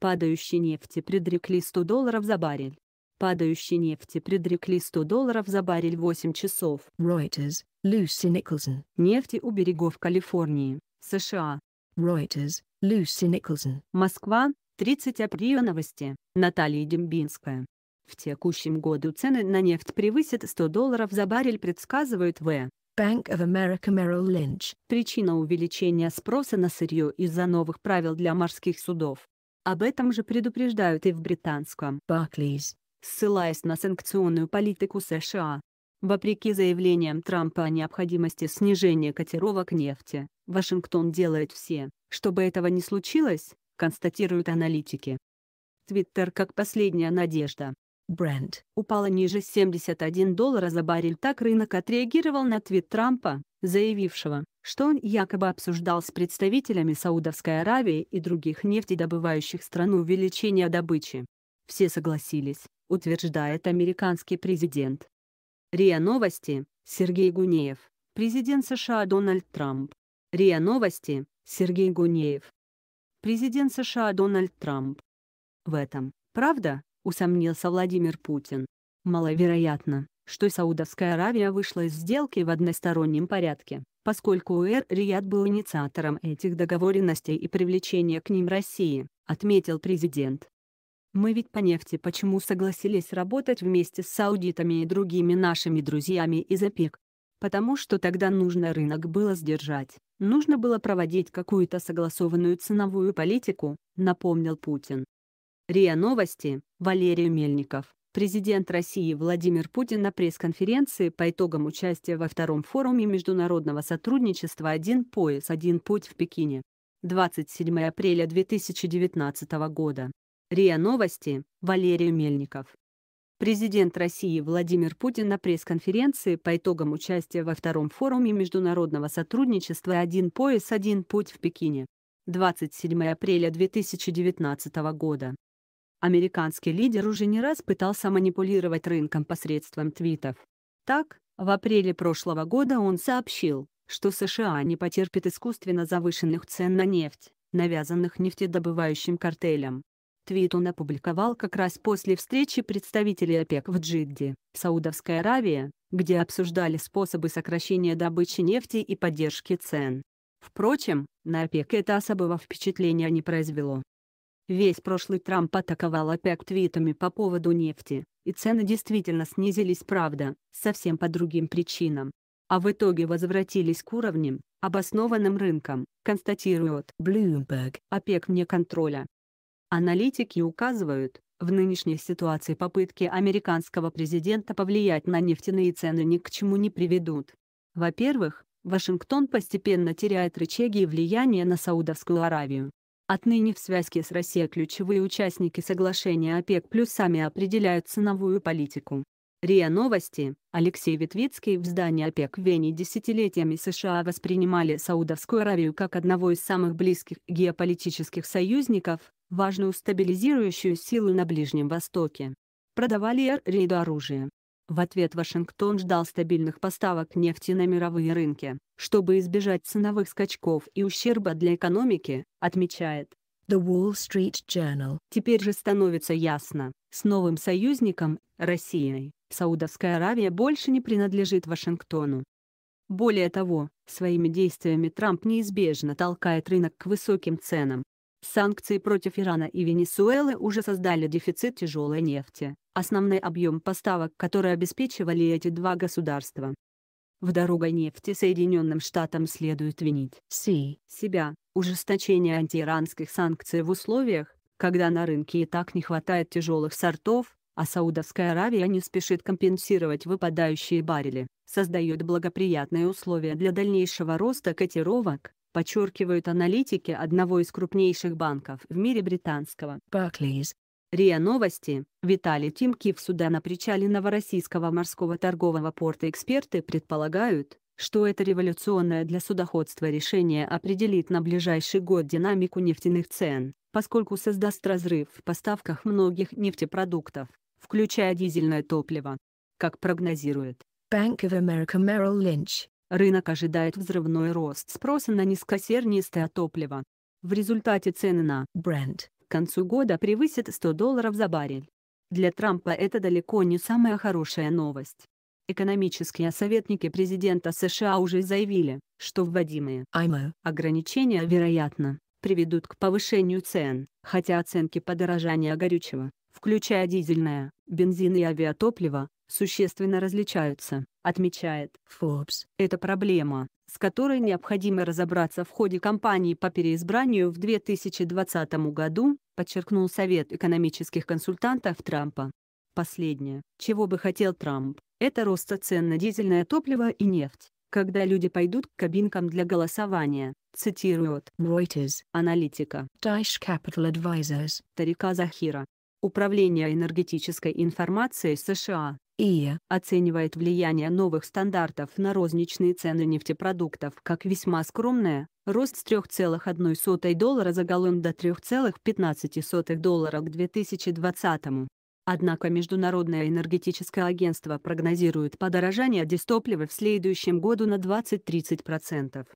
Падающей нефти предрекли 100 долларов за баррель. Падающей нефти предрекли 100 долларов за баррель 8 часов. Reuters, Люси Николсон. Нефти у берегов Калифорнии, США. Reuters, Люси Николсон. Москва, 30 апреля новости. Наталья Дембинская. В текущем году цены на нефть превысят 100 долларов за баррель, предсказывают В. Bank of America Merrill Lynch. Причина увеличения спроса на сырье из-за новых правил для морских судов. Об этом же предупреждают и в британском Barclays, ссылаясь на санкционную политику США. Вопреки заявлениям Трампа о необходимости снижения котировок нефти, Вашингтон делает все, чтобы этого не случилось, констатируют аналитики. Твиттер как последняя надежда, Brent упала ниже 71 доллара за баррель. Так рынок отреагировал на твит Трампа, заявившего, что он якобы обсуждал с представителями Саудовской Аравии и других нефтедобывающих стран увеличение добычи. Все согласились, утверждает американский президент. РИА Новости, Сергей Гунеев, президент США Дональд Трамп. РИА Новости, Сергей Гунеев, президент США Дональд Трамп. В этом, правда? усомнился Владимир Путин. Маловероятно, что Саудовская Аравия вышла из сделки в одностороннем порядке, поскольку УР-Риад был инициатором этих договоренностей и привлечения к ним России, отметил президент. Мы ведь по нефти почему согласились работать вместе с саудитами и другими нашими друзьями из ОПЕК? Потому что тогда нужно рынок было сдержать, нужно было проводить какую-то согласованную ценовую политику, напомнил Путин. РИА Новости, Валерий Мельников. Президент России Владимир Путин на пресс-конференции по итогам участия во втором форуме международного сотрудничества «Один пояс, один путь» в Пекине. 27 апреля 2019 года. РИА Новости, Валерий Мельников. Президент России Владимир Путин на пресс-конференции по итогам участия во втором форуме международного сотрудничества «Один пояс, один путь» в Пекине. 27 апреля 2019 года. Американский лидер уже не раз пытался манипулировать рынком посредством твитов. Так, в апреле прошлого года он сообщил, что США не потерпит искусственно завышенных цен на нефть, навязанных нефтедобывающим картелям. Твит он опубликовал как раз после встречи представителей ОПЕК в Джидде, Саудовской Аравии, где обсуждали способы сокращения добычи нефти и поддержки цен. Впрочем, на ОПЕК это особого впечатления не произвело. Весь прошлый Трамп атаковал ОПЕК твитами по поводу нефти, и цены действительно снизились, правда, совсем по другим причинам. А в итоге возвратились к уровням, обоснованным рынком, констатирует Bloomberg, ОПЕК вне контроля. Аналитики указывают, в нынешней ситуации попытки американского президента повлиять на нефтяные цены ни к чему не приведут. Во-первых, Вашингтон постепенно теряет рычаги и влияние на Саудовскую Аравию. Отныне в связке с Россией ключевые участники соглашения ОПЕК плюс сами определяют ценовую политику. РИА Новости, Алексей Витвицкий в здании ОПЕК в Вене десятилетиями США воспринимали Саудовскую Аравию как одного из самых близких геополитических союзников, важную стабилизирующую силу на Ближнем Востоке. Продавали РИДу оружие. В ответ Вашингтон ждал стабильных поставок нефти на мировые рынки, чтобы избежать ценовых скачков и ущерба для экономики, отмечает The Wall Street Journal. Теперь же становится ясно, с новым союзником, Россией, Саудовская Аравия больше не принадлежит Вашингтону. Более того, своими действиями Трамп неизбежно толкает рынок к высоким ценам, Санкции против Ирана и Венесуэлы уже создали дефицит тяжелой нефти, основной объем поставок который обеспечивали эти два государства. В дорогой нефти Соединенным Штатам следует винить Си себя, ужесточение антииранских санкций в условиях, когда на рынке и так не хватает тяжелых сортов, а Саудовская Аравия не спешит компенсировать выпадающие барели, создает благоприятные условия для дальнейшего роста котировок, подчеркивают аналитики одного из крупнейших банков в мире британского. Barclays. РИА Новости, Виталий Тимкив суда на причале Новороссийского морского торгового порта эксперты предполагают, что это революционное для судоходства решение определит на ближайший год динамику нефтяных цен, поскольку создаст разрыв в поставках многих нефтепродуктов, включая дизельное топливо. Как прогнозирует Bank of America Merrill Lynch, Рынок ожидает взрывной рост спроса на низкосернистое топливо. В результате цены на бренд к концу года превысят 100 долларов за баррель. Для Трампа это далеко не самая хорошая новость. Экономические советники президента США уже заявили, что вводимые IMO ограничения, вероятно, приведут к повышению цен, хотя оценки подорожания горючего, включая дизельное, бензин и авиатопливо, существенно различаются, отмечает Forbes. Это проблема, с которой необходимо разобраться в ходе кампании по переизбранию в 2020 году, подчеркнул Совет экономических консультантов Трампа. Последнее, чего бы хотел Трамп, это роста цен на дизельное топливо и нефть, когда люди пойдут к кабинкам для голосования, цитирует Reuters, аналитика Daesh Capital Advisors Тарика Захира. Управление энергетической информацией США ИИА оценивает влияние новых стандартов на розничные цены нефтепродуктов как весьма скромное, рост с 3,1 доллара за галлон до 3,15 доллара к 2020 Однако Международное энергетическое агентство прогнозирует подорожание дистоплива в следующем году на 20-30%.